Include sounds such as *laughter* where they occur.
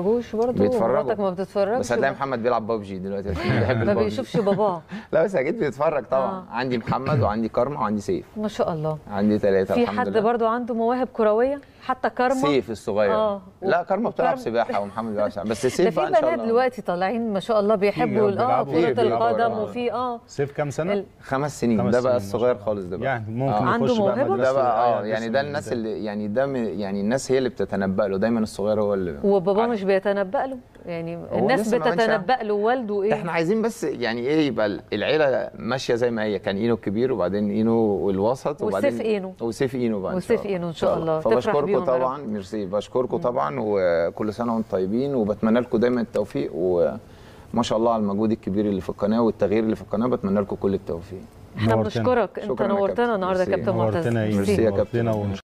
بيتفرجوش برضه بيتفرجوا ما بتتفرجش بس هتلاقي محمد بيلعب ببجي دلوقتي *laughs* ما بيشوفش باباه لا بس اكيد بيتفرج طبعا آه. عندي محمد وعندي كارما وعندي سيف ما شاء الله عندي ثلاثه في حد برضه عنده مواهب كرويه حتى كارما سيف الصغير آه. لا كارما بتلعب سباحه ومحمد بيلعب سباحه بس *laughs* سيف ده في بنات دلوقتي طالعين ما شاء الله بيحبوا اه كره القدم وفي اه سيف كام سنه؟ ال... خمس سنين خمس ده بقى الصغير خالص ده بقى يعني ممكن آه. عنده موهبه ده بقى اه, آه، يعني ده يعني الناس اللي يعني ده يعني الناس هي اللي بتتنبأ له دايما الصغير هو اللي وبابا مش بيتنبأ له يعني الناس بتتنبأ له والده ايه احنا عايزين بس يعني ايه يبقى العيله ماشيه زي ما هي كان اينو الكبير وبعدين اينو الوسط وبعدين وسيف اينو وسيف اينو بقى وسيف اينو ان شاء الله فبشكركم بشكركم طبعا ميرسي بشكركم طبعا وكل سنه وانتم طيبين وبتمنى لكم دايما التوفيق وما شاء الله على المجهود الكبير اللي في القناه والتغيير اللي في القناه بتمنى لكم كل التوفيق احنا بنشكرك انت نورتنا النهارده كابتن مرتضى نورتنا يا كابتن